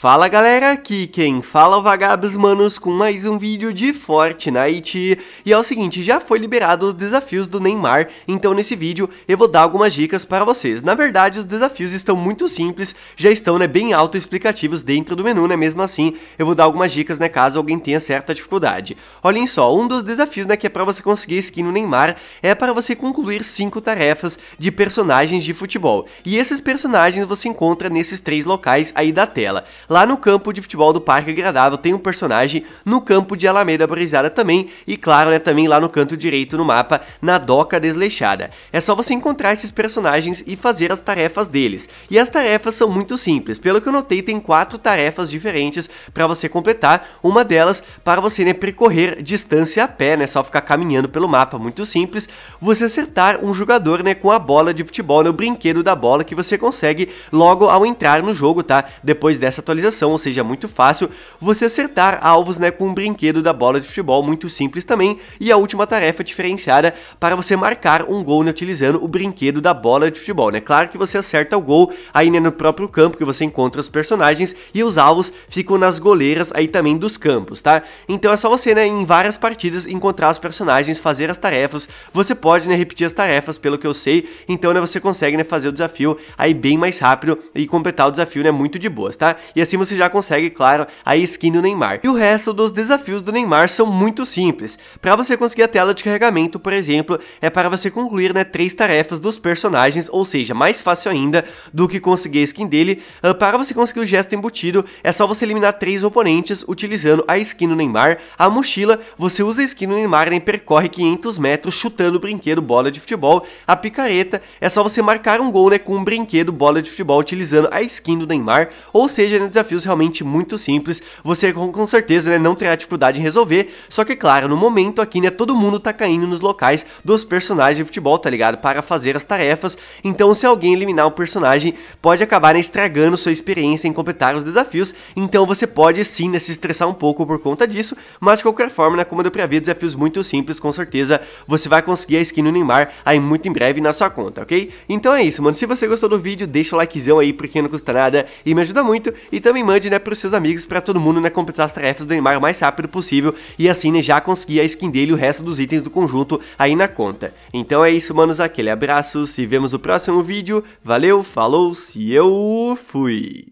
Fala galera, aqui quem fala é o Vagabos Manos com mais um vídeo de Fortnite. E é o seguinte, já foi liberado os desafios do Neymar, então nesse vídeo eu vou dar algumas dicas para vocês. Na verdade os desafios estão muito simples, já estão né, bem autoexplicativos dentro do menu, né? Mesmo assim eu vou dar algumas dicas né, caso alguém tenha certa dificuldade. Olhem só, um dos desafios né, que é para você conseguir skin no Neymar é para você concluir 5 tarefas de personagens de futebol. E esses personagens você encontra nesses três locais aí da tela. Lá no campo de futebol do Parque Agradável tem um personagem no campo de Alameda Brisada também e claro, né, também lá no canto direito no mapa, na Doca Desleixada. É só você encontrar esses personagens e fazer as tarefas deles. E as tarefas são muito simples. Pelo que eu notei, tem quatro tarefas diferentes para você completar, uma delas para você né, percorrer distância a pé, né, só ficar caminhando pelo mapa, muito simples. Você acertar um jogador, né, com a bola de futebol, né, o brinquedo da bola que você consegue logo ao entrar no jogo, tá? Depois dessa atualização ou seja, é muito fácil você acertar alvos né, com um brinquedo da bola de futebol, muito simples também. E a última tarefa diferenciada para você marcar um gol né, utilizando o brinquedo da bola de futebol. Né? Claro que você acerta o gol aí né, no próprio campo que você encontra os personagens e os alvos ficam nas goleiras aí também dos campos, tá? Então é só você né, em várias partidas encontrar os personagens, fazer as tarefas. Você pode né, repetir as tarefas, pelo que eu sei. Então né, você consegue né, fazer o desafio aí bem mais rápido e completar o desafio né, muito de boas, tá? E assim assim você já consegue, claro, a skin do Neymar. E o resto dos desafios do Neymar são muito simples. Para você conseguir a tela de carregamento, por exemplo, é para você concluir né, três tarefas dos personagens, ou seja, mais fácil ainda do que conseguir a skin dele. Uh, para você conseguir o gesto embutido, é só você eliminar três oponentes utilizando a skin do Neymar. A mochila, você usa a skin do Neymar né, e né, percorre 500 metros chutando o brinquedo bola de futebol. A picareta, é só você marcar um gol né, com um brinquedo bola de futebol utilizando a skin do Neymar, ou seja, né, desafios realmente muito simples, você com, com certeza né, não terá dificuldade em resolver, só que claro, no momento aqui né, todo mundo tá caindo nos locais dos personagens de futebol, tá ligado? Para fazer as tarefas, então se alguém eliminar um personagem, pode acabar né, estragando sua experiência em completar os desafios, então você pode sim né, se estressar um pouco por conta disso, mas de qualquer forma, né, como deu pra ver, desafios muito simples, com certeza você vai conseguir a skin no Neymar aí muito em breve na sua conta, ok? Então é isso, mano, se você gostou do vídeo, deixa o likezão aí, porque não custa nada e me ajuda muito, e também também mande né, para os seus amigos, para todo mundo né, completar as tarefas do Neymar o mais rápido possível e assim né, já conseguir a skin dele e o resto dos itens do conjunto aí na conta. Então é isso, manos, aquele abraço, se vemos no próximo vídeo, valeu, falou, se eu fui!